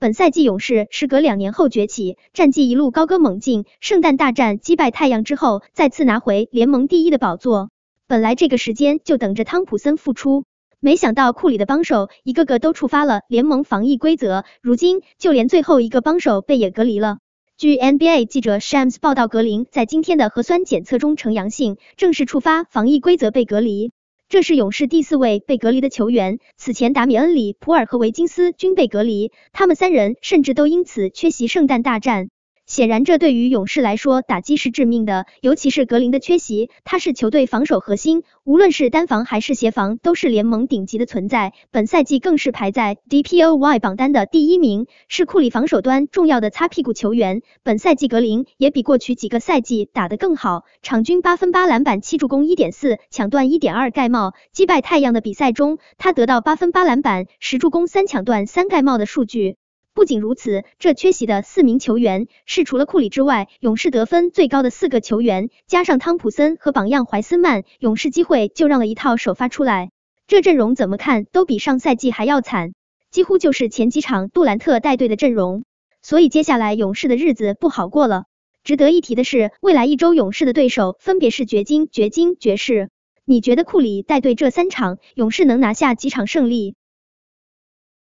本赛季勇士时隔两年后崛起，战绩一路高歌猛进。圣诞大战击败太阳之后，再次拿回联盟第一的宝座。本来这个时间就等着汤普森复出，没想到库里的帮手一个个都触发了联盟防疫规则，如今就连最后一个帮手被也隔离了。据 NBA 记者 Shams 报道，格林在今天的核酸检测中呈阳性，正式触发防疫规则被隔离。这是勇士第四位被隔离的球员。此前，达米恩·里普尔和维金斯均被隔离，他们三人甚至都因此缺席圣诞大战。显然，这对于勇士来说打击是致命的，尤其是格林的缺席。他是球队防守核心，无论是单防还是协防，都是联盟顶级的存在。本赛季更是排在 DPOY 榜单的第一名，是库里防守端重要的擦屁股球员。本赛季格林也比过去几个赛季打得更好，场均八分八篮板七助攻一点四抢断一点二盖帽。击败太阳的比赛中，他得到八分八篮板十助攻三抢断三盖帽的数据。不仅如此，这缺席的四名球员是除了库里之外，勇士得分最高的四个球员，加上汤普森和榜样怀斯曼，勇士机会就让了一套首发出来。这阵容怎么看都比上赛季还要惨，几乎就是前几场杜兰特带队的阵容。所以接下来勇士的日子不好过了。值得一提的是，未来一周勇士的对手分别是掘金、掘金、爵士。你觉得库里带队这三场，勇士能拿下几场胜利？